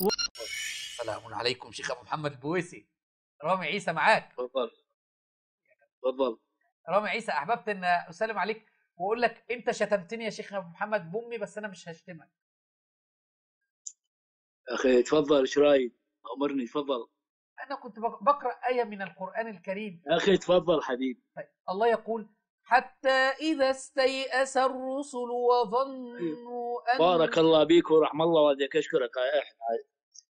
و... سلام عليكم شيخ ابو محمد البويسي رامي عيسى معاك تفضل تفضل رامي عيسى احببت ان اسلم عليك واقول لك انت شتمتني يا شيخ ابو محمد بامي بس انا مش هشتمك اخي تفضل ايش رايك امرني تفضل انا كنت بقرا ايه من القران الكريم اخي تفضل حبيبي طيب الله يقول حتى إذا استيأس الرسل وظنوا أن بارك الله بيك ورحم الله والديك أشكرك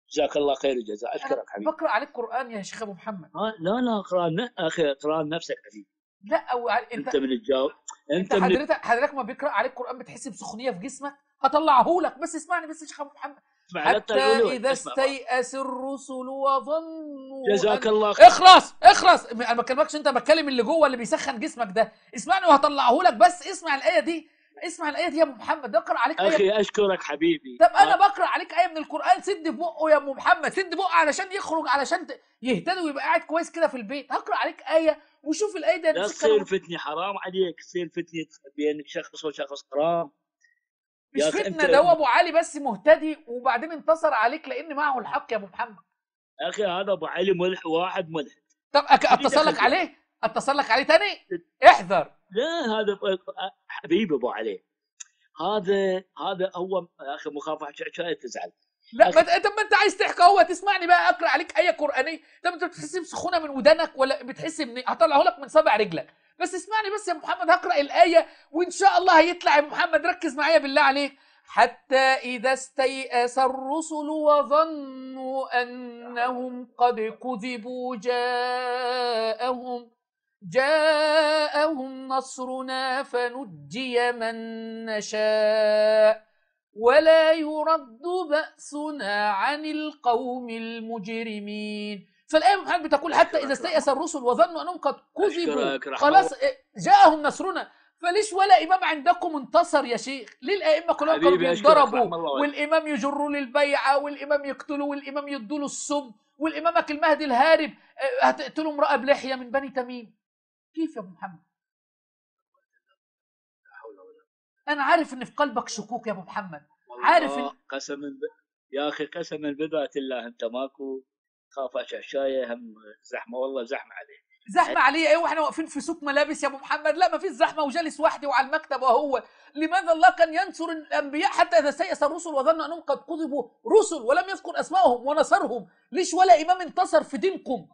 جزاك الله خير الجزاء أشكرك حبيبي بقرأ عليك قرآن يا شيخ أبو محمد آه لا لا قرآن أخي اقرا نفسك حبيبي لا أو أنت, أنت من الجو أنت, أنت حضرتك من... حضرتك ما بيقرأ عليك قرآن بتحس بسخونية في جسمك هطلعه لك بس اسمعني بس يا شيخ أبو محمد اسمع حتى اذا استيأس الرسل وظنوا جزاك الله أن... خير اخلص اخلص انا ما بكلمكش انت بتكلم اللي جوه اللي بيسخن جسمك ده اسمعني وهطلعه لك بس اسمع الايه دي اسمع الايه دي يا ابو محمد بقرا عليك آية. اخي آية اشكرك حبيبي طب انا آه. بقرا عليك ايه من القران سد بقه يا ابو محمد سد بقه علشان يخرج علشان يهتدي ويبقى قاعد كويس كده في البيت هقرا عليك ايه وشوف الايه دي لا تصير فتني حرام عليك تصير فتني بينك شخص وشخص حرام مش فتنه ده هو ابو علي بس مهتدي وبعدين انتصر عليك لان معه الحق يا ابو محمد يا اخي هذا ابو علي ملح واحد ملح طب اتصل لك عليه اتصل لك عليه تاني احذر لا هذا حبيبي ابو علي هذا هذا هو يا اخي مخافحه شاي تزعل لا طب ما انت عايز تحكي اهو تسمعني بقى اقرا عليك ايه قرانيه طب انت بتحس بسخونه من ودانك ولا بتحس من هطلعه لك من صابع رجلك بس اسمعني بس يا محمد هقرا الايه وان شاء الله هيطلع يا محمد ركز معايا بالله عليك حتى إذا استيأس الرسل وظنوا أنهم قد كذبوا جاءهم جاءهم نصرنا فنجي من نشاء ولا يرد بأسنا عن القوم المجرمين فالآية محمد بتقول حتى إذا استيأس الرسل وظنوا أنهم قد كذبوا خلاص إيه، جاءهم نصرنا فليش ولا إمام عندكم انتصر يا شيخ ليه الأئمة كلهم كانوا بيضربوا والإمام يجروا للبيعة والإمام يقتلوا والإمام يدوا له السم والإمامك المهدي الهارب آه، هتقتلوا امرأة بلحية من بني تميم كيف يا ابو محمد انا عارف ان في قلبك شكوك يا ابو محمد عارف إن... قسما ب... يا اخي قسما بذات الله انت ماكو خاف شاشايه هم زحمه والله زحمه عليه زحمه علي ايوه احنا واقفين في سوق ملابس يا ابو محمد لا ما فيش زحمه وجالس وحدي وعلى المكتب وهو لماذا الله كان ينصر الانبياء حتى اذا سيأس الرسل وظن انهم قد كذبوا رسل ولم يذكر اسمائهم ونصرهم ليش ولا امام انتصر في دينكم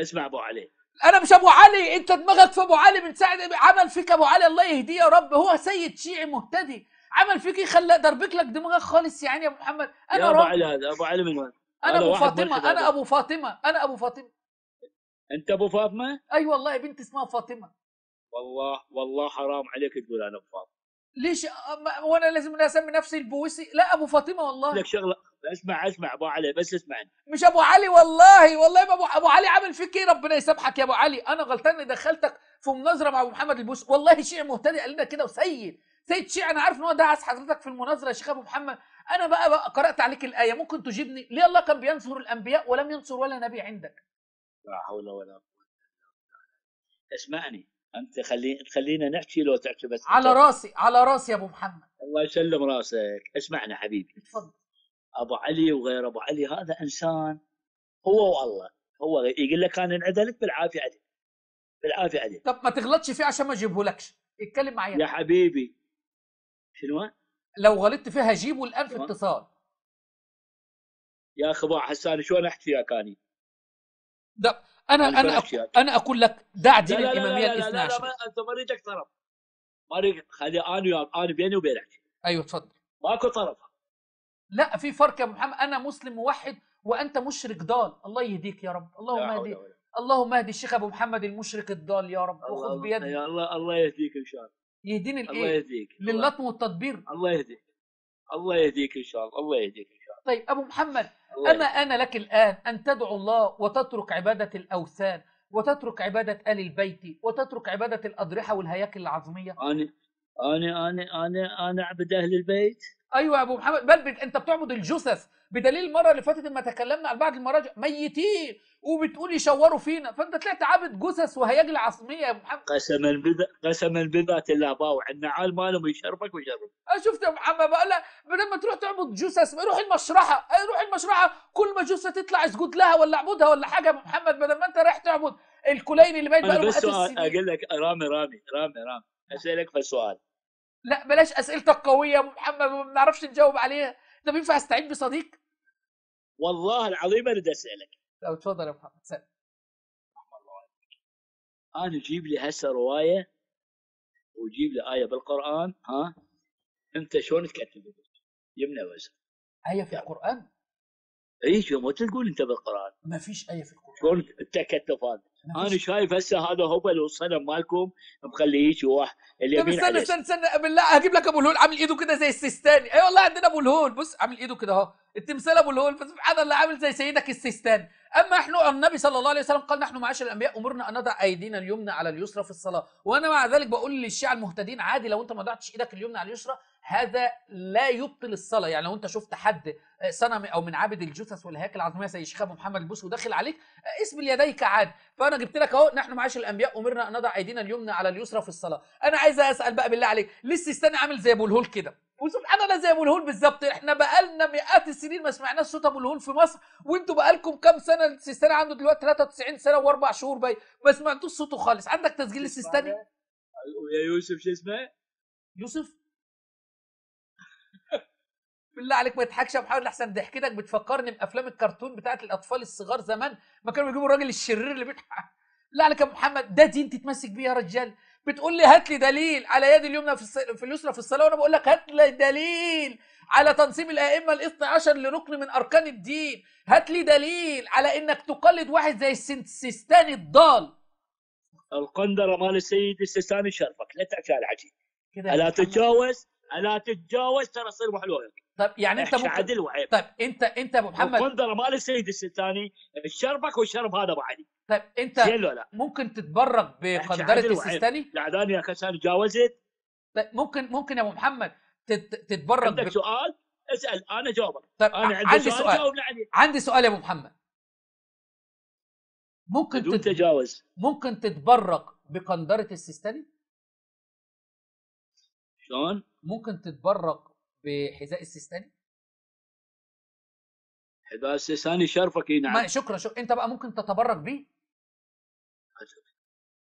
اسمع ابو علي انا مش ابو علي انت دماغك في ابو علي من ساعه عمل فيك ابو علي الله يهديه يا رب هو سيد شيعي مهتدي عمل فيك خلى دربك لك دماغك خالص يعني يا ابو محمد انا يا ابو علي هذا ابو علي من وين؟ انا ابو فاطمه انا ابو فاطمه انا ابو فاطمه انت ابو فاطمه؟ اي أيوة والله بنت اسمها فاطمه والله والله حرام عليك تقول انا ابو فاطمه ليش وانا لازم اسمي نفسي البويسي لا ابو فاطمه والله لك شغله اسمع اسمع ابو علي بس اسمعني مش ابو علي والله والله ما ابو ابو علي عامل فيك ايه ربنا يسامحك يا ابو علي انا غلطان اني دخلتك في مناظره مع ابو محمد البوس والله شيعي مهتدي قال لنا كده وسيد سيد شيعي انا عارف ان هو دعس حضرتك في المناظره يا شيخ ابو محمد انا بقى, بقى قرات عليك الايه ممكن تجيبني ليه الله كان بينصر الانبياء ولم ينصر ولا نبي عندك لا حول ولا قوه اسمعني انت خلي خلينا نحكي لو تحكي بس على راسي على راسي يا ابو محمد الله يسلم راسك اسمعنا حبيبي اتفضل ابو علي وغير ابو علي هذا انسان هو والله هو يقول لك انا انعدلت بالعافيه عليك بالعافيه عليك طب ما تغلطش فيه عشان ما اجيبه لكش اتكلم معايا يا حبيبي شنو لو غلطت فيها جيبه الان في اتصال يا ابو حسان شلون احكي وياك اني ده انا انا انا, أقول انا اقول لك دع دين الاماميه لا لا لا, لا, لا, انت ما ريدك طرف ما خلي انا انا بيني وبينك ايوه تفضل ماكو طرف لا في فرق يا ابو محمد انا مسلم موحد وانت مشرك ضال الله يهديك يا رب اللهم اهدي اللهم اهدي الشيخ ابو محمد المشرك الضال يا رب وخذ بيده يا الله الله يهديك ان شاء الله يهديني الايه الله يهديك للطم والتدبير الله يهديك الله يهديك ان شاء الله الله يهديك ان شاء الله طيب ابو محمد اما انا لك الان ان تدعو الله وتترك عباده الاوثان وتترك عباده ال البيت وتترك عباده الاضرحه والهياكل العظميه انا انا انا انا انا اعبد اهل البيت ايوه يا ابو محمد بل بت... انت بتعبد الجثث بدليل المره اللي فاتت لما تكلمنا عن بعض المراجع ميتين وبتقول يشوروا فينا فانت طلعت عابد جثث وهياجل عصميه يا ابو محمد قسما بالله قسما بالله تلاباوع النعال مالهم يشربك ويشربك أه، شفت يا محمد بقول لك بدل ما تروح تعبد جثث روح المشرحه أه، روح المشرحه كل ما جثه تطلع اسجد لها ولا اعبدها ولا حاجه يا ابو محمد بدل ما انت رايح تعبد الكلين اللي بايت بقى بس سؤال اقول لك رامي رامي رامي رامي اسالك بسؤال سؤال لا بلاش اسئلتك قويه ابو محمد ما بنعرفش نجاوب عليها ده بينفع استعين بصديق والله العظيم انا بدي اسالك لو اتفضل يا محمد سأل انا جيب لي هسه روايه وجيب لي ايه بالقران ها انت شلون تكتب يمنى ويسار ايه في القران ايش ما تقول انت بالقران ما فيش ايه في القران تقول تكتفات انا شايف هسه هذا هبل والصنم مالكم مخليه هيك واحد طيب اليمين استنى استنى استنى بالله هجيب لك ابو الهول عامل ايده كده زي السيستاني اي والله عندنا ابو الهول بص عامل ايده كده اهو التمثال ابو الهول فسبحان الله عامل زي سيدك السيستاني اما احنا النبي صلى الله عليه وسلم قال نحن معاشر الانبياء امرنا ان نضع ايدينا اليمنى على اليسرى في الصلاه وانا مع ذلك بقول للشيعه المهتدين عادي لو انت ما ضعتش ايدك اليمنى على اليسرى هذا لا يبطل الصلاه يعني لو انت شفت حد آه، صنم او من عابد الجثث والهياكل العظميه زي الشيخ ابو محمد البوسي وداخل عليك آه، اسم اليديك عاد فانا جبت لك اهو نحن معاش الانبياء امرنا ان نضع ايدينا اليمنى على اليسرى في الصلاه انا عايز اسال بقى بالله عليك لسه استنى عامل زي ابو الهول كده وسبحان الله زي ابو الهول بالظبط احنا بقالنا مئات السنين ما سمعناش صوت ابو الهول في مصر وانتوا بقالكم كام سنه السيستاني عنده دلوقتي 93 سنه واربع شهور باين ما سمعتوش صوته خالص عندك تسجيل السيستاني أيوة، يا يوسف شو اسمه؟ يوسف بالله عليك ما تضحكش يا محمد احسن ضحكتك بتفكرني بافلام الكرتون بتاعت الاطفال الصغار زمان ما كانوا بيجيبوا الراجل الشرير اللي بيضحك بالله عليك يا محمد ده دين تتمسك بيه يا رجال بتقول لي هات لي دليل على يد اليمنى في, في اليسرى في الصلاه وانا بقول لك هات لي دليل على تنصيب الائمه الاثنى عشر لركن من اركان الدين هات لي دليل على انك تقلد واحد زي السيستاني الضال القندره مال السيد السيستاني شرفك لا تعشى العجيب الا تتجاوز الا تتجاوز ترى تصير محلولك طيب يعني انت ممكن عدل وعيب طيب انت انت ابو محمد الكندره مال السيد السلطاني الشربك والشرب هذا ابو علي طيب انت لا. ممكن تتبرك بقندره السيستاني؟ داني يا كسان جاوزت طيب ممكن ممكن يا ابو محمد تتبرك عندك ب... سؤال اسال انا جاوبك طيب انا عندي, عندي سؤال, سؤال. عندي سؤال يا ابو محمد ممكن بدون تت... تجاوز ممكن تتبرك بقندره السيستاني؟ شلون؟ ممكن تتبرك بحذاء السيستاني؟ حذاء السيستاني شرفك إيه، نعم شكرا شكرا انت بقى ممكن تتبرك به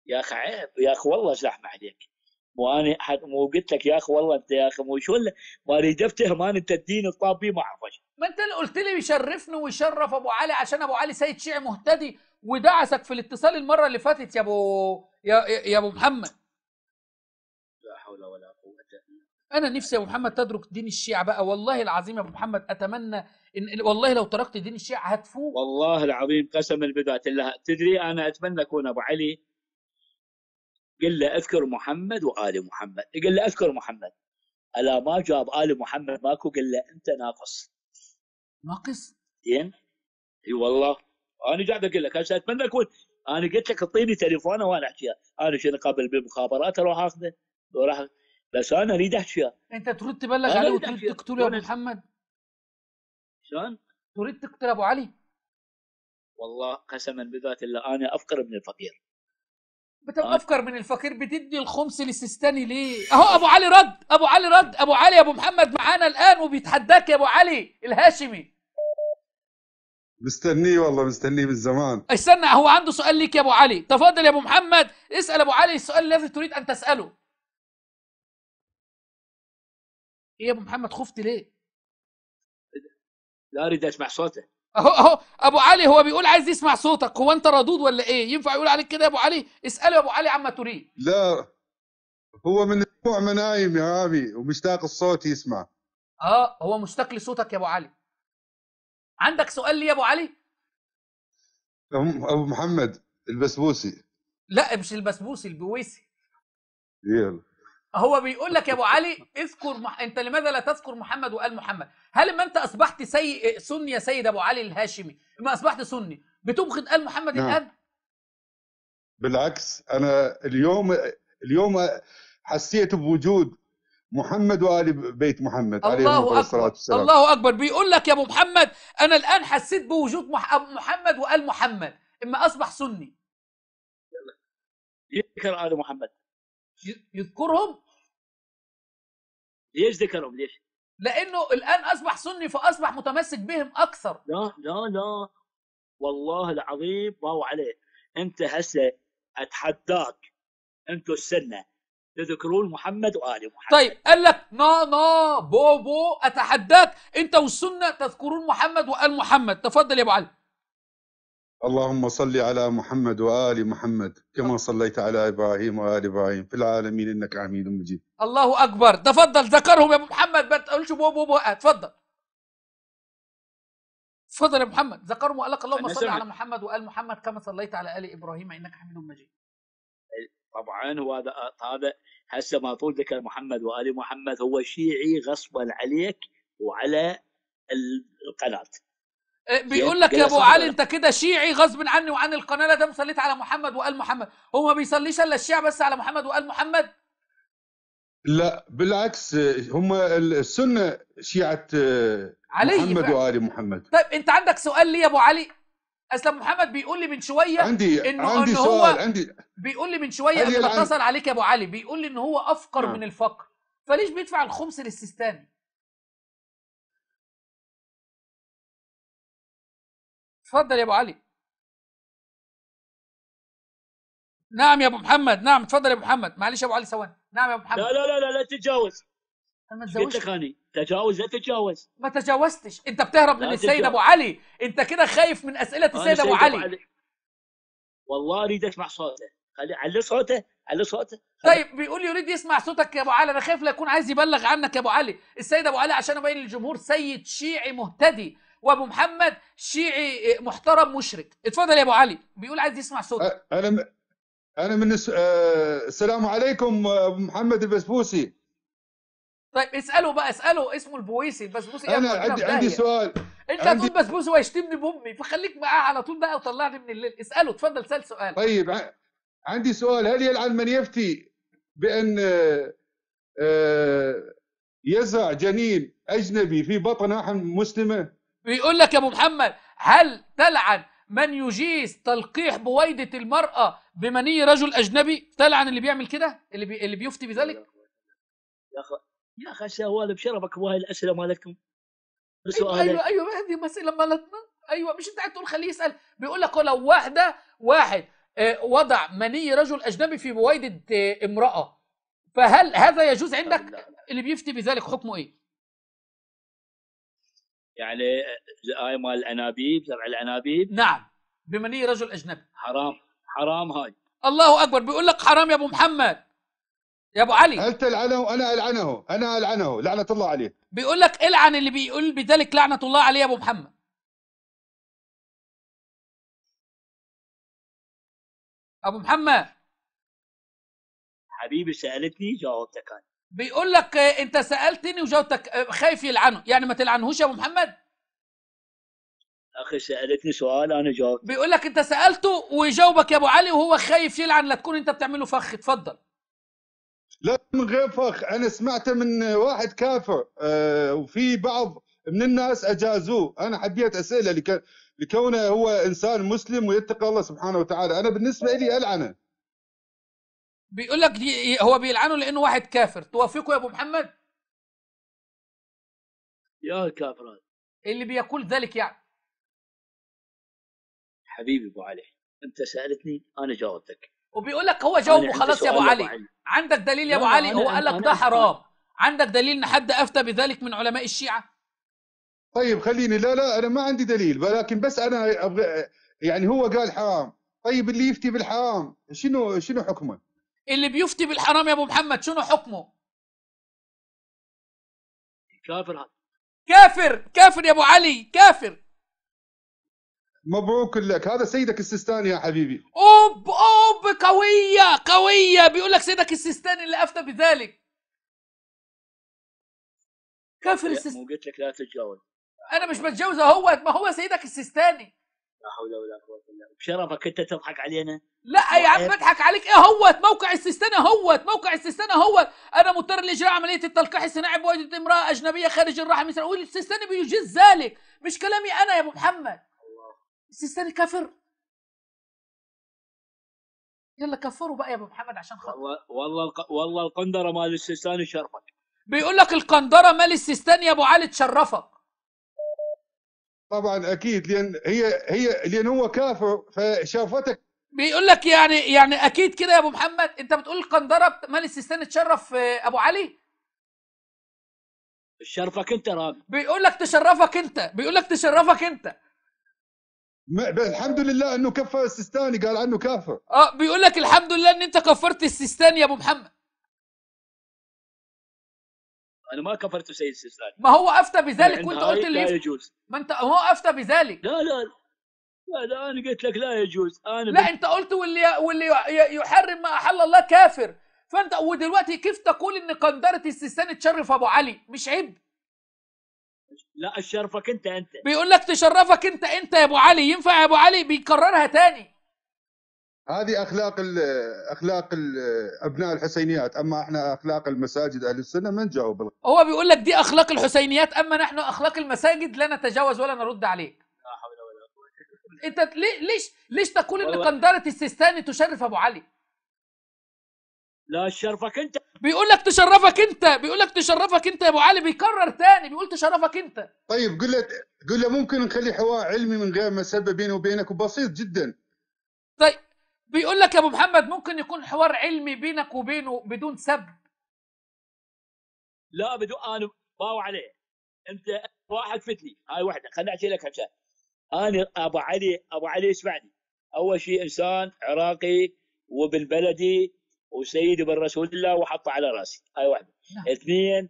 يا اخي عيب يا اخي والله زحمه عليك مو انا حد مو قلت لك يا اخي والله انت يا اخي مو شو ما اريد جبته ما انت الدين الطابي ما اعرفش ما انت اللي قلت لي يشرفني ويشرف ابو علي عشان ابو علي سيد شيعي مهتدي ودعسك في الاتصال المره اللي فاتت يا ابو يا يا ابو محمد انا نفسي يا ابو محمد تترك دين الشيعة بقى والله العظيم يا ابو محمد اتمنى ان والله لو تركت دين الشيعة هتفوق والله العظيم قسما بذات الله تدري انا اتمنى اكون ابو علي قل له اذكر محمد وال محمد قل له اذكر محمد الا ما جاب ال محمد ماكو قل له انت ناقص ناقص زين اي والله انا قاعد اقول لك هسه اتمنى اكون انا قلت لك اعطيني تليفونه وانا احكيها انا شنو قابل بالمخابرات اروح اخذه وراح بس انا اريد احكي انت تريد تبلغ عليه وتريد تقتله يا ابو محمد شلون؟ تريد تقتل ابو علي والله قسما بذات الله انا افقر من الفقير بتبقى افكر من الفقير بتدي الخمس للسيستاني ليه؟ اهو ابو علي رد ابو علي رد ابو علي ابو محمد معانا الان وبيتحداك يا ابو علي الهاشمي مستنيه والله مستنيه من زمان استنى هو عنده سؤال ليك يا ابو علي تفضل يا ابو محمد اسال ابو علي السؤال الذي تريد ان تساله ايه يا ابو محمد خفت ليه؟ لا اريد اسمع صوته اهو اهو ابو علي هو بيقول عايز يسمع صوتك هو انت ردود ولا ايه؟ ينفع يقول عليك كده يا ابو علي؟ اساله يا ابو علي عما تريد لا هو من اسبوع ما نايم يا عمي ومشتاق الصوت يسمع اه هو مشتاق لصوتك يا ابو علي عندك سؤال لي يا ابو علي؟ ابو محمد البسبوسي لا مش البسبوسي البويسي يلا هو بيقول لك يا ابو علي اذكر مح... انت لماذا لا تذكر محمد وال محمد هل ما انت اصبحت سي... سني يا سيد ابو علي الهاشمي ما اصبحت سني بتبغض ال محمد نعم. الان بالعكس انا اليوم اليوم حسيت بوجود محمد وال بيت محمد الله الصلاه والسلام. الله اكبر بيقول لك يا ابو محمد انا الان حسيت بوجود مح... محمد وال محمد اما اصبح سني يذكر ال محمد يذكرهم ليش ذكرهم ليش؟ لانه الان اصبح سني فاصبح متمسك بهم اكثر لا لا لا والله العظيم ما هو عليه انت هسه اتحداك انتوا السنه تذكرون محمد وال محمد طيب قال لك نا نا بو بو اتحداك انت والسنه تذكرون محمد وال محمد تفضل يا ابو علي اللهم صل على محمد وآل محمد كما آه. صليت على إبراهيم وآل إبراهيم في العالمين إنك حميد مجيد الله أكبر تفضل ذكرهم يا أبو محمد ما تقولش بوبو بو آه، تفضل تفضل يا محمد ذكرهم وقال لك اللهم صل على محمد وآل محمد كما صليت على آل إبراهيم إنك حميد مجيد طبعا هو هذا هذا هسه ما طول ذكر محمد وآل محمد هو شيعي غصبا عليك وعلى القناه إيه، بيقول إيه، لك يا ابو علي انت كده شيعي غصب عني وعن القناه لا دام صليت على محمد وال محمد هو ما بيصليش الا الشيعه بس على محمد وال محمد لا بالعكس هم السنه شيعه آه، علي محمد وال محمد طيب انت عندك سؤال لي يا ابو علي اسلام محمد بيقول لي من شويه عندي انه عندي إنه هو سؤال عندي بيقول لي من شويه قبل اتصل عليك يا ابو علي بيقول لي ان هو افقر آه. من الفقر فليش بيدفع الخمس للسيستاني اتفضل يا ابو علي نعم يا ابو محمد نعم اتفضل يا ابو محمد معلش يا ابو علي ثواني نعم يا ابو محمد لا لا لا لا, لا تتجاوز ما تجاوزتش خاني تجاوز لا تتجاوز ما تجاوزتش انت بتهرب من السيد ابو علي انت كده خايف من اسئله السيد ابو علي. والله اريد اسمع صوته خلي علي صوته علي صوته طيب بيقول لي يريد يسمع صوتك يا ابو علي انا خايف لا يكون عايز يبلغ عنك يا ابو علي السيد ابو علي عشان ابين للجمهور سيد شيعي مهتدي وابو محمد شيعي إيه، محترم مشرك اتفضل يا ابو علي بيقول عايز يسمع صوتك انا انا من الس... آه، السلام عليكم آه، ابو محمد البسبوسي طيب اساله بقى اساله اسمه البويسي البسبوسي انا عندي عندي سؤال انت عندي... هتقول بسبوسي ويشتمني بامي فخليك معاه على طول بقى وطلعني من الليل اساله اتفضل سال سؤال طيب ع... عندي سؤال هل يلعن من يفتي بان آه، يزرع جنين اجنبي في بطن امراه مسلمه بيقول لك يا ابو محمد هل تلعن من يجيز تلقيح بويضة المرأة بمني رجل أجنبي تلعن اللي بيعمل كده اللي, بي... اللي بيفتي بذلك يا أخي يا أخي شوال بشرفك وهي الأسئلة مالتكم أيوة, أيوة أيوة هذه مسألة مالتنا أيوة مش أنت قاعد تقول خليه يسأل بيقول لك لو واحدة واحد آه، وضع مني رجل أجنبي في بويضة آه، امرأة فهل هذا يجوز عندك اللي بيفتي بذلك حكمه إيه؟ يعني هاي مال الانابيب زرع الانابيب نعم بمني رجل اجنبي حرام حرام هاي الله اكبر بيقول لك حرام يا ابو محمد يا ابو علي هل تلعنه انا العنه انا العنه لعنه الله عليه بيقول لك العن اللي بيقول بذلك لعنه الله عليه يا ابو محمد ابو محمد حبيبي سالتني جاوبتك انا بيقول لك آه، انت سالتني وجاوبتك آه، خايف يلعنه يعني ما تلعنهوش يا ابو محمد اخي سالتني سؤال انا جاوبت بيقول لك انت سالته ويجاوبك يا ابو علي وهو خايف يلعن لا تكون انت بتعمله فخ اتفضل لا من غير فخ انا سمعته من واحد كافر آه وفي بعض من الناس اجازوه انا حبيت اسئله لك... لكونه هو انسان مسلم ويتقي الله سبحانه وتعالى انا بالنسبه لي العنه بيقول لك إيه؟ هو بيلعنه لانه واحد كافر توافقه يا ابو محمد يا كافر اللي بيقول ذلك يعني حبيبي ابو علي انت سالتني انا جاوبتك وبيقول لك هو جاوبه خلاص يا ابو علي. علي عندك دليل يا ابو علي هو قال لك ده حرام عندك دليل ان حد افتى بذلك من علماء الشيعه طيب خليني لا لا انا ما عندي دليل ولكن بس انا ابغى يعني هو قال حرام طيب اللي يفتي بالحرام شنو شنو حكمه اللي بيفتي بالحرام يا ابو محمد شنو حكمه؟ كافر هذا كافر كافر يا ابو علي كافر مبروك لك هذا سيدك السيستاني يا حبيبي اوب اوب قويه قويه بيقول لك سيدك السيستاني اللي افتى بذلك كافر السيستاني مو قلت لك لا تتجاوز انا مش بتجاوزه هو ما هو سيدك السيستاني لا حول ولا قوه الا بالله بشرفك انت تضحك علينا لا يا عم بضحك عليك ايه هوت موقع استثناء هوت موقع استثناء هوت انا مضطر لاجراء عمليه التلقيح الصناعي بوجود امراه اجنبيه خارج الرحم والاستثناء بيجيز ذلك مش كلامي انا يا ابو محمد السيستاني كفر يلا كفروا بقى يا ابو محمد عشان خاطر والله والله والله القندره مال السيستاني شرفك بيقول لك القندره مال السيستاني يا ابو علي تشرفك طبعا اكيد لان هي هي لان هو كافر فشافتك بيقول لك يعني يعني اكيد كده يا ابو محمد انت بتقول القندره مال السيستان تشرف آه، ابو علي تشرفك انت راجل بيقول لك تشرفك انت بيقول لك تشرفك انت الحمد لله انه كفر السيستاني قال عنه كافر اه بيقول لك الحمد لله ان انت كفرت السيستاني يا ابو محمد انا ما كفرت سيد السيستاني ما هو افتى بذلك وانت يعني قلت لي لا يجوز ما انت هو افتى بذلك لا لا لا, لا انا قلت لك لا يجوز انا لا بل... انت قلت واللي واللي يحرم ما احل الله كافر فانت ودلوقتي كيف تقول ان قندره السيستاني تشرف ابو علي مش عيب لا تشرفك انت انت بيقول لك تشرفك انت انت يا ابو علي ينفع يا ابو علي بيكررها تاني هذه اخلاق الـ اخلاق الـ ابناء الحسينيات اما احنا اخلاق المساجد اهل السنه ما نجاوب هو بيقول لك دي اخلاق الحسينيات اما نحن اخلاق المساجد لا نتجاوز ولا نرد عليك لا حول ولا قوه انت ليش ليش تقول ان قندره السيستاني تشرف ابو علي لا شرفك انت بيقول لك تشرفك انت بيقول لك تشرفك انت يا ابو علي بيكرر تاني بيقول تشرفك انت طيب قل له قل له ممكن نخلي حوار علمي من غير سبب بيني وبينك وبسيط جدا طيب بيقول لك يا ابو محمد ممكن يكون حوار علمي بينك وبينه بدون سب لا بدون انا باو عليه انت واحد فتلي هاي وحده خليني احكي لك همسه انا ابو علي ابو علي اسمعني اول شيء انسان عراقي وابن بلدي وسيدي بالرسول الله وحطه على راسي هاي واحده نعم. اثنين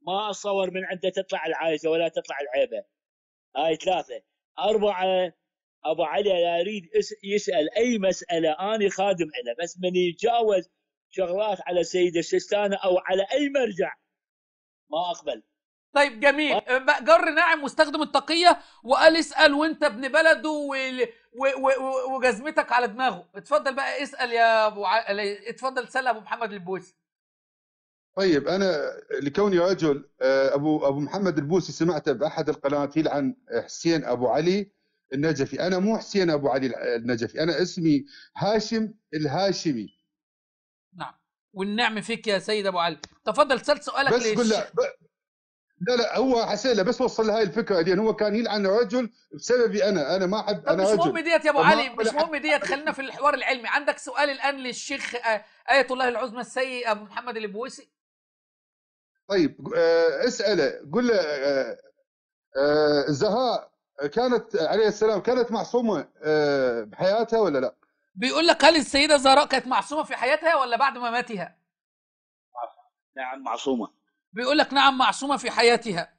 ما اتصور من عنده تطلع العايزه ولا تطلع العيبه هاي ثلاثه اربعه ابو علي لا يريد يسال اي مساله انا خادم له بس من يتجاوز شغلات على السيد السيستاني او على اي مرجع ما اقبل طيب جميل أه، جر ناعم مستخدم التقيه وقال اسال وانت ابن بلده و... و... و... وجزمتك على دماغه اتفضل بقى اسال يا ابو ع... اتفضل سال ابو محمد البوسي طيب انا لكوني رجل أه، ابو ابو محمد البوسي سمعته باحد القنوات عن حسين ابو علي النجفي انا مو حسين ابو علي النجفي انا اسمي هاشم الهاشمي نعم والنعم فيك يا سيد ابو علي تفضل سال سؤالك بس ليش لا لا لا هو حسين بس وصل هاي الفكره لان هو كان يلعن رجل بسببي انا انا ما احب انا مش مهم ديت يا ابو علي مش مهم ديت خلينا في الحوار العلمي عندك سؤال الان للشيخ آه، ايه الله العظمى السيد ابو محمد البويسي طيب آه، اساله قل له آه، زهاء كانت عليه السلام كانت معصومه آه، بحياتها ولا لا؟ بيقول لك هل السيده زهراء كانت معصومه في حياتها ولا بعد مماتها؟ نعم معصومه بيقول لك نعم معصومه في حياتها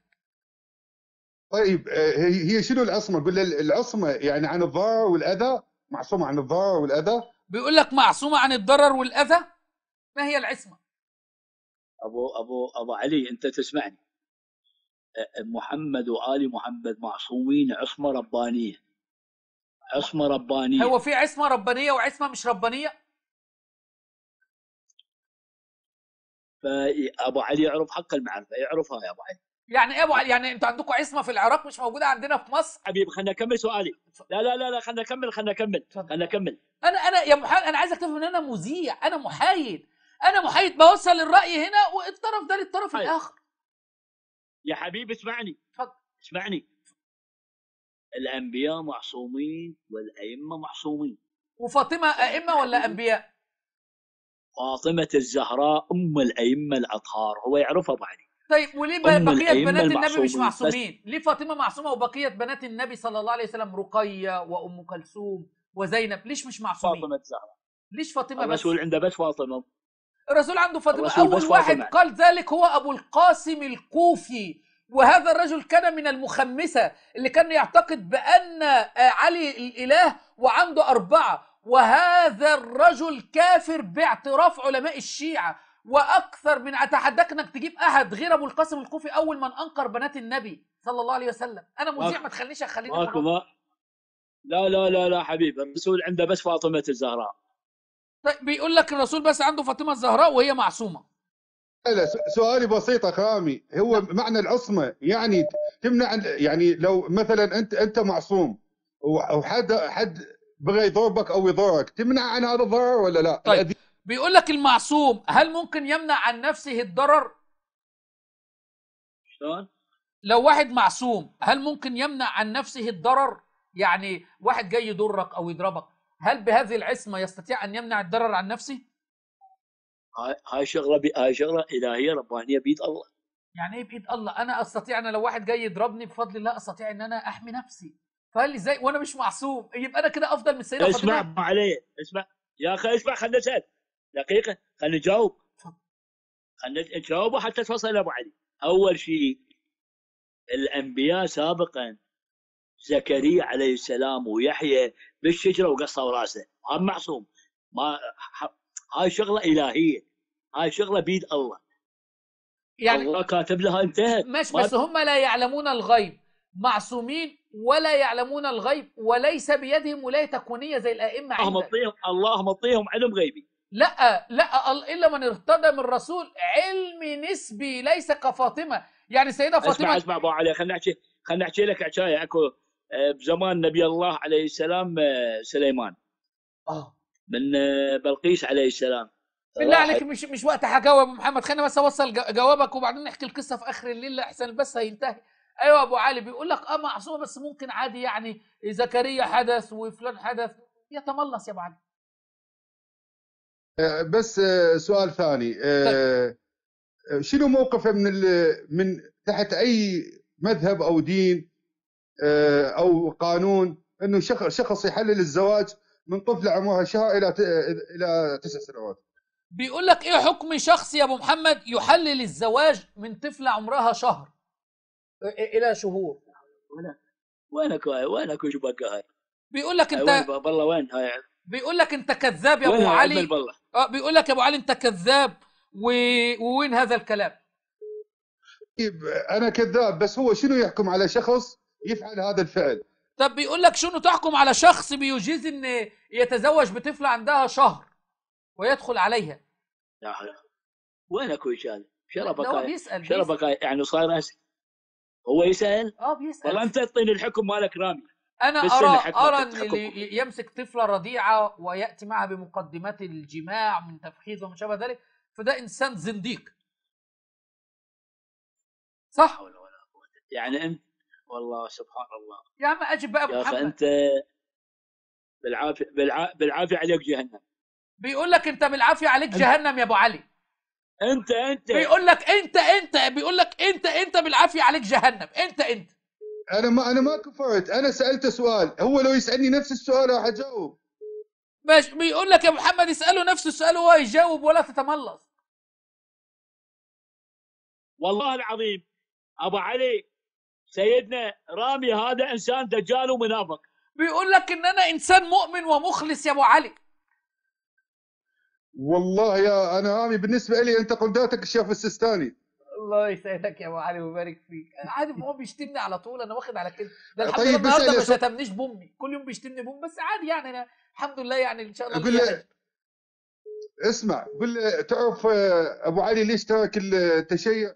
طيب آه، هي شنو العصمه؟ قلنا العصمه يعني عن الضرر والاذى معصومه عن الضرر والاذى بيقول لك معصومه عن الضرر والاذى ما هي العصمه؟ ابو ابو ابو علي انت تسمعني محمد وآل محمد معصومين عصمة ربانية عصمة ربانية هو في عصمة ربانية وعصمة مش ربانية؟ فأبو علي يعرف حق المعرفة يعرفها يا أبو علي يعني ايه ابو علي يعني انتوا عندكم عصمه في العراق مش موجوده عندنا في مصر حبيبي خلينا نكمل سؤالي لا لا لا لا خلينا نكمل خلينا نكمل خلينا نكمل انا انا يا محايد انا عايزك تفهم ان انا مذيع انا محايد انا محايد بوصل الراي هنا والطرف ده للطرف طيب. الاخر يا حبيبي اسمعني تفضل اسمعني الانبياء معصومين والائمه معصومين وفاطمه ائمه ولا انبياء؟ فاطمه الزهراء ام الائمه الاطهار هو يعرفها بعدين طيب وليه بقيه بنات النبي مش معصومين؟ ليه فاطمه معصومه وبقيه بنات النبي صلى الله عليه وسلم رقيه وام كلثوم وزينب ليش مش معصومين؟ فاطمه الزهراء ليش فاطمه بس؟ الرسول عنده بس فاطمه الرسول عنده فاطمه اول واحد فاطمة. قال ذلك هو ابو القاسم الكوفي وهذا الرجل كان من المخمسه اللي كان يعتقد بان آه، علي الاله وعنده اربعه وهذا الرجل كافر باعتراف علماء الشيعه واكثر من اتحداك انك تجيب احد غير ابو القاسم الكوفي اول من أنقر بنات النبي صلى الله عليه وسلم انا مذيع ما تخلينيش اخليني لا لا لا لا حبيبي الرسول عنده بس فاطمه الزهراء طيب، بيقول لك الرسول بس عنده فاطمه الزهراء وهي معصومه لا سؤالي بسيط خامي هو هو نعم. معنى العصمه يعني تمنع يعني لو مثلا انت انت معصوم وحد حد بغى يضربك او يضرك تمنع عن هذا الضرر ولا لا؟ طيب بيقول لك المعصوم هل ممكن يمنع عن نفسه الضرر؟ شلون؟ لو واحد معصوم هل ممكن يمنع عن نفسه الضرر؟ يعني واحد جاي يضرك او يضربك هل بهذه العصمه يستطيع ان يمنع الضرر عن نفسه؟ هاي شغله ب... هاي شغله الهيه ربانيه بيد الله يعني ايه بايد الله؟ انا استطيع انا لو واحد جاي يضربني بفضل الله استطيع ان انا احمي نفسي فقال لي ازاي وانا مش معصوم يبقى انا كده افضل من سيدنا اسمع ما اسمع عليه اسمع يا اخي اسمع خلنا نسال دقيقه خلنا نجاوب خلنا نجاوبه حتى توصل لابو علي اول شيء الانبياء سابقا زكريا عليه السلام ويحيى بالشجره وقصوا راسه هذا معصوم ما هاي شغله الهيه هاي شغله بيد الله يعني الله كاتب لها انتهت مش بس هم لا يعلمون الغيب معصومين ولا يعلمون الغيب وليس بيدهم ولايه تكوينيه زي الائمه اللهم اطيهم اللهم اطيهم علم غيبي لا لا الا من ارتضى من الرسول علم نسبي ليس كفاطمه يعني سيده فاطمه اسمع اسمع ابو علي خلينا نحكي خلينا نحكي لك حكايه اكو بزمان نبي الله عليه السلام آه، سليمان آه. من آه، بلقيس عليه السلام بالله عليك مش مش وقت حكاوى ابو محمد خلينا بس اوصل جوابك وبعدين نحكي القصه في اخر الليل احسن بس هينتهي ايوه ابو علي بيقول لك اه معصومه بس ممكن عادي يعني زكريا حدث وفلان حدث يتملص يا ابو علي آه، بس سؤال ثاني طيب. شنو موقفه من من تحت اي مذهب او دين آه، او قانون انه شخص يحلل الزواج من طفله عمرها شهر الى الى تسع سنوات بيقول لك ايه حكم شخص يا ابو محمد يحلل الزواج من طفله عمرها شهر الى شهور وينك وينك وش بقى بيقول لك انت والله وين هاي بيقول لك انت كذاب يا ابو علي اه بيقول لك يا ابو علي انت كذاب و... هذا الكلام طيب، انا كذاب بس هو شنو يحكم على شخص يفعل هذا الفعل طب بيقول لك شنو تحكم على شخص بيجيز ان يتزوج بطفله عندها شهر ويدخل عليها يا حلو. وينك وجال شربك هو بيسال شربك بيسأل. يعني صاير راسي هو يسال اه بيسال والله انت تعطيني الحكم مالك رامي انا ارى ارى ان يمسك طفله رضيعه وياتي معها بمقدمات الجماع من تفحيص وما شابه ذلك فده انسان زنديق صح ولا ولا يعني انت والله سبحان الله يا عم اجب بقى ابو محمد انت بالعافيه بالع... بالعافيه عليك جهنم بيقول لك انت بالعافيه عليك أنت... جهنم يا ابو علي انت انت بيقول لك انت انت بيقول لك انت انت بالعافيه عليك جهنم انت انت انا ما انا ما كفرت انا سالته سؤال هو لو يسالني نفس السؤال راح اجاوب مش بيقول لك يا محمد اساله نفس السؤال وهو يجاوب ولا تتملص والله العظيم ابو علي سيدنا رامي هذا انسان دجال ومنافق بيقول لك ان انا انسان مؤمن ومخلص يا ابو علي والله يا انا رامي بالنسبه لي انت قداتك الشيخ السيستاني الله يسعدك يا ابو علي ويبارك فيك انا عارف هو بيشتمني على طول انا واخد على كده ده الحمد طيب، لله النهارده ما شتمنيش بامي كل يوم بيشتمني بامي بس عادي يعني انا الحمد لله يعني ان شاء الله اقول لك اسمع قول لي تعرف آه، ابو علي ليش ترك التشيع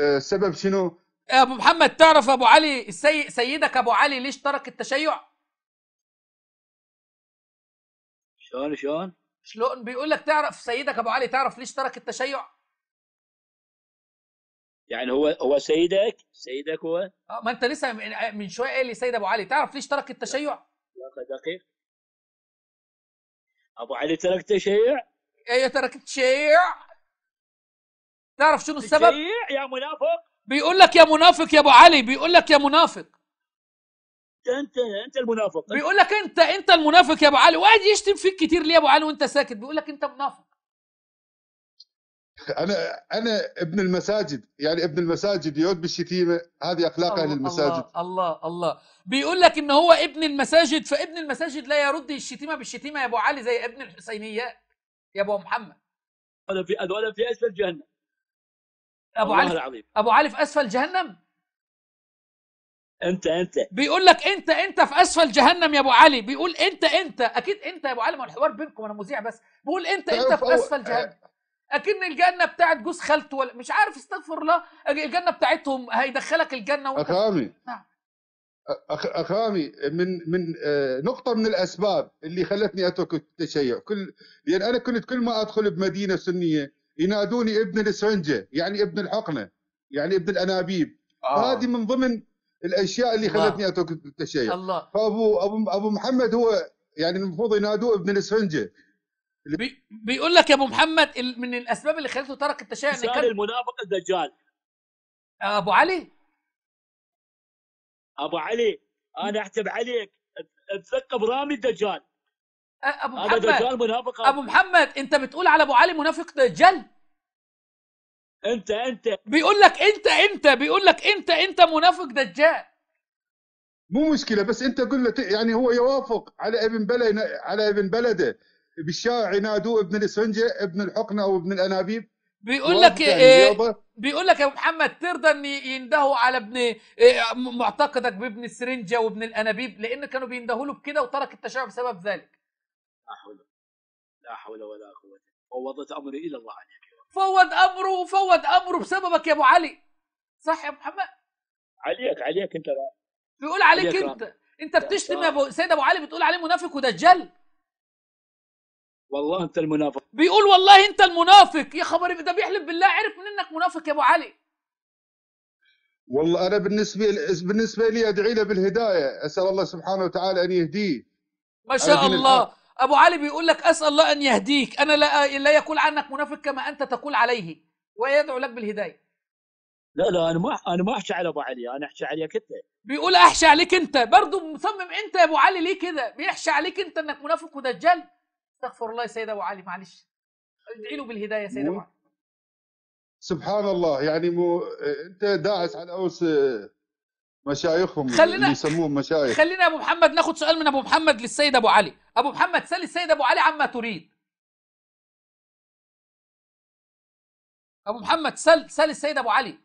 آه، السبب شنو؟ ابو محمد تعرف ابو علي السي... سيدك ابو علي ليش ترك التشيع؟ شلون شلون؟ شلون بيقول لك تعرف سيدك ابو علي تعرف ليش ترك التشيع؟ يعني هو هو سيدك سيدك هو اه ما انت لسه من شويه قايل لي سيد ابو علي تعرف ليش ترك التشيع؟ لا دقيق ابو علي ترك التشيع؟ ايوه ترك التشيع تعرف شنو السبب؟ التشيع يا منافق بيقول لك يا منافق يا ابو علي بيقول لك يا منافق انت انت المنافق بيقول لك انت انت المنافق يا ابو علي وقاعد يشتم فيك كتير ليه يا ابو علي وانت ساكت بيقول لك انت منافق انا انا ابن المساجد يعني ابن المساجد يقعد بالشتيمه هذه اخلاق اهل المساجد الله, الله الله بيقول لك ان هو ابن المساجد فابن المساجد لا يرد الشتيمه بالشتيمه يا ابو علي زي ابن الحسينيات يا ابو محمد هذا في هذول في اسفل جهنم ابو علي العظيم. ابو علي في اسفل جهنم انت انت بيقول لك انت انت في اسفل جهنم يا ابو علي بيقول انت انت اكيد انت يا ابو علي ما الحوار بينكم انا مذيع بس بيقول انت انت في اسفل جهنم اكن الجنه بتاعت جوز خالته ولا مش عارف استغفر الله الجنه بتاعتهم هيدخلك الجنه وانت نعم اخامي من من آه، نقطه من الاسباب اللي خلتني اترك التشيع كل لان يعني انا كنت كل ما ادخل بمدينه سنيه ينادوني ابن الاسفنجه يعني ابن الحقنه يعني ابن الانابيب آه. هذه من ضمن الاشياء اللي خلتني اترك التشيع فابو ابو ابو محمد هو يعني المفروض ينادوه ابن الاسفنجه بي بيقول لك يا ابو محمد من الاسباب اللي خلته ترك التشيع انه كان المنافق الدجال ابو علي ابو علي انا احسب عليك تثقب رامي الدجال ابو محمد ابو محمد انت بتقول على ابو علي منافق دجال انت انت بيقول لك انت انت بيقول لك انت انت منافق دجال مو مشكله بس انت قلت يعني هو يوافق على ابن بلده على ابن بلده بالشارع ينادوه ابن الاسفنجه ابن الحقنه او ابن الانابيب بيقول لك إيه بيقول لك يا محمد ترضى ان يندهوا على ابن إيه، معتقدك بابن السرنجه وابن الانابيب لان كانوا بيندهوا له بكده وترك التشيع بسبب ذلك لا حول لا حول ولا قوة فوضت أمري إلى الله عليك فوض أمره فوض أمره بسببك يا أبو علي صح يا محمد عليك عليك أنت بقى. بيقول عليك, عليك أنت رام. أنت بتشتم يا أبو سيد أبو علي بتقول عليه منافق ودجال والله أنت المنافق بيقول والله أنت المنافق يا خبر ده بيحلف بالله عرف من إنك منافق يا أبو علي والله انا بالنسبه بالنسبه لي ادعي له بالهدايه اسال الله سبحانه وتعالى ان يهديه ما شاء الله أبو علي بيقول لك أسأل الله أن يهديك أنا لا لا يقول عنك منافق كما أنت تقول عليه ويدعو لك بالهداية لا لا أنا ما أنا ما أحكي على أبو علي أنا أحكي عليك أنت بيقول أحشى عليك أنت برضه مصمم أنت يا أبو علي ليه كده بيحشى عليك أنت أنك منافق ودجال استغفر الله يا سيد أبو علي معلش ادعي له بالهداية يا سيد أبو علي سبحان الله يعني مو أنت داعس على أوس مشايخهم خلينا يسموهم مشايخ خلينا ابو محمد ناخذ سؤال من ابو محمد للسيد ابو علي ابو محمد سال السيد ابو علي عما تريد ابو محمد سال سال السيد ابو علي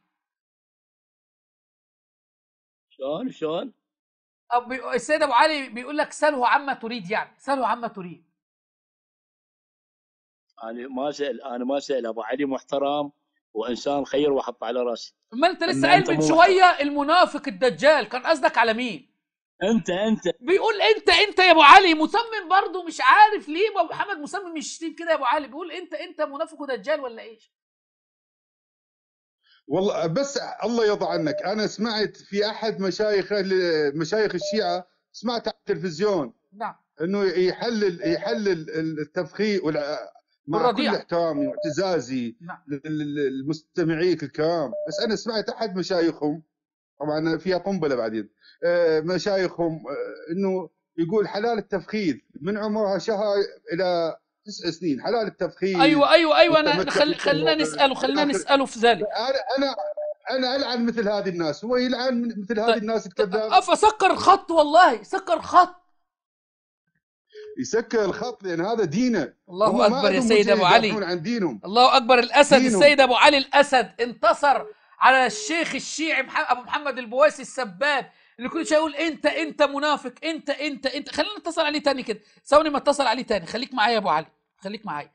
شلون شلون أبو السيد ابو علي بيقول لك ساله عما تريد يعني ساله عما تريد انا ما سال انا ما سال ابو علي محترم وانسان خير وحط على راسي ما انت لسه قايل من شويه المنافق الدجال كان قصدك على مين انت انت بيقول انت انت يا ابو علي مصمم برضه مش عارف ليه ابو محمد مصمم يشتم كده يا ابو علي بيقول انت انت منافق ودجال ولا ايش والله بس الله يرضى عنك انا سمعت في احد مشايخ مشايخ الشيعه سمعت على التلفزيون نعم انه يحلل يحلل التفخيم مع الرضيع. كل احترامي واعتزازي نعم. للمستمعيك الكرام بس انا سمعت احد مشايخهم طبعا فيها قنبله بعدين آه، مشايخهم آه، انه يقول حلال التفخيذ من عمرها شهر الى تسع سنين حلال التفخيذ ايوه ايوه ايوه انا خل... خلينا نساله خلينا نساله في ذلك انا انا العن مثل هذه الناس هو يلعن مثل هذه طيب. الناس الكذاب سكر الخط والله سكر الخط يسكر الخط لان هذا دينه الله اكبر يا سيد ابو علي عن دينهم. الله اكبر الاسد دينهم. السيد ابو علي الاسد انتصر على الشيخ الشيعي ابو محمد البواسي السباب اللي كل شيء يقول انت انت منافق انت انت انت خلينا نتصل عليه تاني كده ثواني ما اتصل عليه تاني خليك معايا يا ابو علي خليك معايا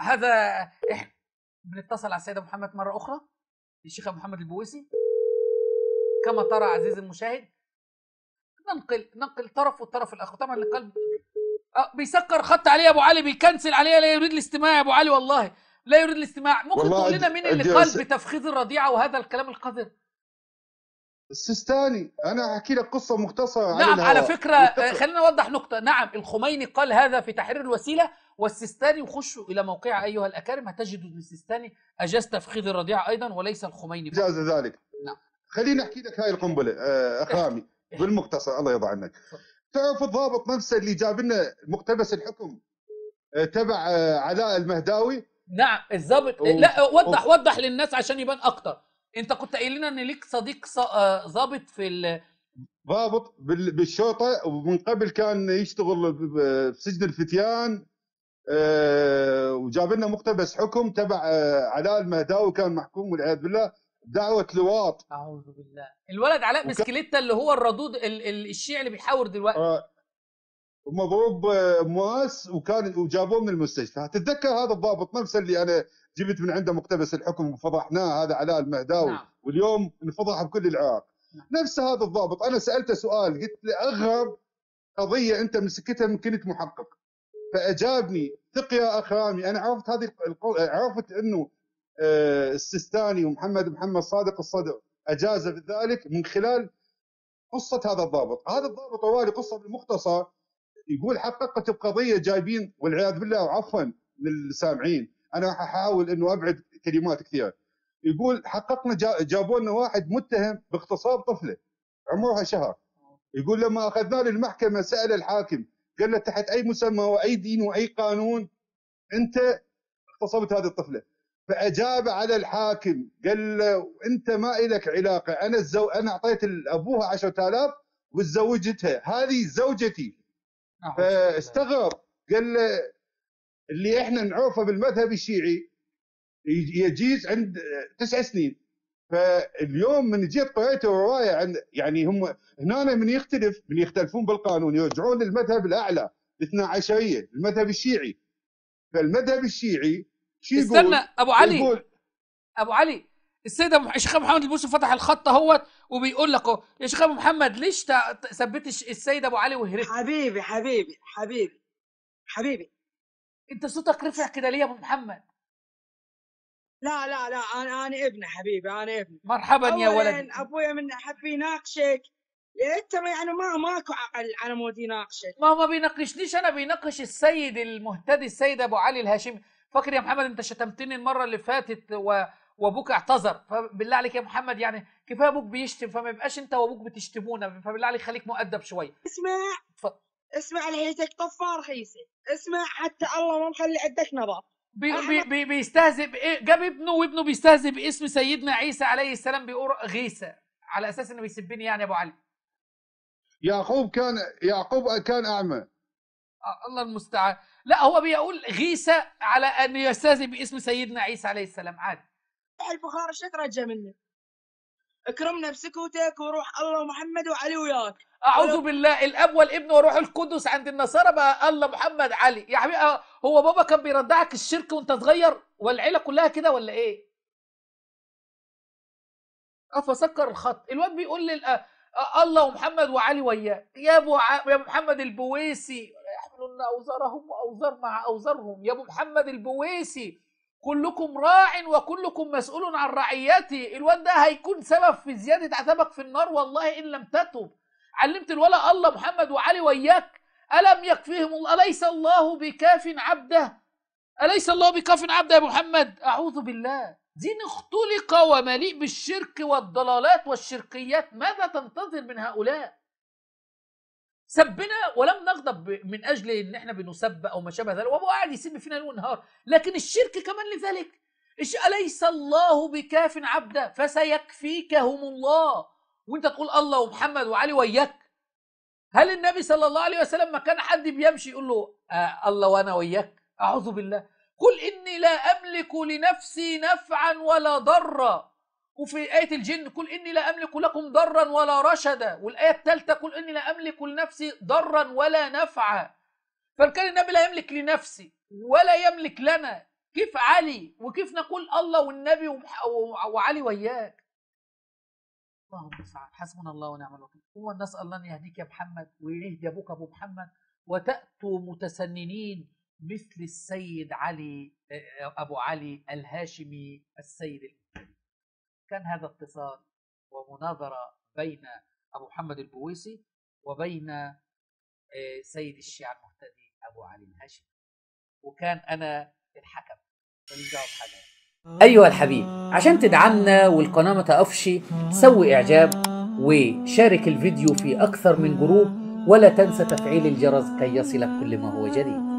هذا احنا بنتصل على السيد ابو محمد مره اخرى الشيخ ابو محمد البويسي كما ترى عزيزي المشاهد ننقل ننقل طرف والطرف الاخر طبعا القلب آه، بيسكر خط عليه ابو علي بيكنسل عليه لا يريد الاستماع يا ابو علي والله لا يريد الاستماع ممكن تقول لنا مين اللي قال بتفخيذ الرضيعه وهذا الكلام القذر السيستاني انا احكي لك قصه مختصره نعم على, الهواء. على فكره آه، متفق. خلينا نوضح نقطه نعم الخميني قال هذا في تحرير الوسيله والسيستاني وخشوا الى موقع ايها الاكارم هتجدوا ان السيستاني اجاز تفخيذ الرضيعه ايضا وليس الخميني اجاز ذلك نعم خليني احكي لك هاي القنبله آه، اخامي بالمختصر الله يرضى عنك تعرف الضابط نفسه اللي جاب لنا مقتبس الحكم آه، تبع آه، علاء المهداوي نعم الضابط لا آه، وضح وضح للناس عشان يبان اكتر انت كنت قايل لنا ان ليك صديق ضابط في ال... ضابط بالشرطه ومن قبل كان يشتغل في سجن الفتيان وجاب لنا مقتبس حكم تبع علاء المهداوي كان محكوم والعياذ بالله دعوه لواط اعوذ بالله الولد علاء مسكليتا اللي هو الردود الشيعي اللي بيحاور دلوقتي آه مضروب آه، مؤاس وكان وجابوه من المستشفى تتذكر هذا الضابط نفسه اللي انا جبت من عنده مقتبس الحكم وفضحناه هذا علاء المهداوي نعم. واليوم انفضح بكل العراق نعم. نفس هذا الضابط انا سالته سؤال قلت له اغرب قضيه انت مسكتها من كنت محقق فاجابني ثق يا اخ رامي انا عرفت هذه عرفت انه السيستاني ومحمد محمد صادق الصدر اجاز بذلك من خلال قصه هذا الضابط، هذا الضابط طوالي قصه بالمختصر يقول حققت القضية جايبين والعياذ بالله وعفوا للسامعين انا احاول انه ابعد كلمات كثيره. يقول حققنا جابوا لنا واحد متهم باغتصاب طفله عمرها شهر. يقول لما اخذناه للمحكمه سال الحاكم قال له تحت اي مسمى واي دين واي قانون انت اغتصبت هذه الطفله، فاجاب على الحاكم قال له انت ما إلك علاقه انا الزو... انا اعطيت ابوها 10000 وتزوجتها هذه زوجتي نعم. فاستغرب قال له اللي احنا نعرفه بالمذهب الشيعي يجيز عند تسع سنين فاليوم من جيت قريت روايه عن يعني هم هنا من يختلف من يختلفون بالقانون يرجعون للمذهب الاعلى الاثنا عشريه المذهب الشيعي فالمذهب الشيعي استنى ابو علي ابو علي السيد ابو الشيخ محمد البوسي فتح الخط اهوت وبيقول لك اهو يا شيخ محمد ليش ثبت السيد ابو علي وهربت حبيبي حبيبي حبيبي حبيبي انت صوتك رفع كده ليه يا ابو محمد لا لا لا انا انا ابنه حبيبي انا ابنه مرحبا يا ولد ابويا من احب يناقشك انت يعني ما ماكو عقل على مود يناقشك ما ما بيناقشنيش انا بيناقش السيد المهتدي السيد ابو علي الهاشمي فاكر يا محمد انت شتمتني المره اللي فاتت و... وابوك اعتذر فبالله عليك يا محمد يعني كفايه ابوك بيشتم فما يبقاش انت وابوك بتشتمونا فبالله عليك خليك مؤدب شويه اسمع ف... اسمع لهيتك طفار حيسي اسمع حتى الله ما مخلي عندك نظر بي بي بي بيستهزئ بايه جاب ابنه وابنه بيستهزئ باسم سيدنا عيسى عليه السلام بيقول غيسى على اساس انه بيسبني يعني يا ابو علي يعقوب كان يعقوب كان اعمى الله المستعان لا هو بيقول غيسة على أن يستهزئ باسم سيدنا عيسى عليه السلام عادي البخاري شو تترجى منه اكرمنا بسكوتك وروح الله ومحمد وعلي وياك اعوذ بالله الاب والابن وروح القدس عند النصارى بقى الله محمد علي يا حبيبي آه، هو بابا كان بيردعك الشرك وانت صغير والعيله كلها كده ولا ايه افا آه، سكر الخط الواد بيقول لي آه، الله ومحمد وعلي وياه يا ابو ع... يا محمد البويسي يحملن أوزرهم وأوزر مع أوزرهم يا أبو محمد البويسي كلكم راع وكلكم مسؤول عن رعيته الواد ده هيكون سبب في زيادة عذابك في النار والله إن لم تتب علمت الولا الله محمد وعلي وياك ألم يكفيهم أليس الله بكاف عبده أليس الله بكاف عبده يا أبو محمد أعوذ بالله دين اختلق ومليء بالشرك والضلالات والشركيات ماذا تنتظر من هؤلاء سبنا ولم نغضب من اجل ان احنا بنسب او ما شابه ذلك وهو قاعد يسب فينا ليل ونهار لكن الشرك كمان لذلك اليس الله بكاف عبده فسيكفيكهم الله وانت تقول الله ومحمد وعلي وياك هل النبي صلى الله عليه وسلم ما كان حد بيمشي يقول له آه الله وانا وياك اعوذ بالله قل اني لا املك لنفسي نفعا ولا ضرا وفي آية الجن قل إني لا أملك لكم ضرا ولا رشدا والآية الثالثة قل إني لا أملك لنفسي ضرا ولا نفعا فالكان النبي لا يملك لنفسي ولا يملك لنا كيف علي وكيف نقول الله والنبي وعلي وياك اللهم المستعان حسبنا الله ونعم الوكيل ثم نسال ان يهديك يا محمد ويهدي ابوك ابو محمد وتاتوا متسننين مثل السيد علي ابو علي الهاشمي السيد كان هذا اتصال ومناظرة بين أبو محمد البويسي وبين آه، سيد الشيعة المهتدي أبو علي الهاشمي وكان أنا الحكم أيها الحبيب عشان تدعمنا والقناة ما تقفش سوي إعجاب وشارك الفيديو في أكثر من جروب ولا تنسى تفعيل الجرس كي يصلك كل ما هو جديد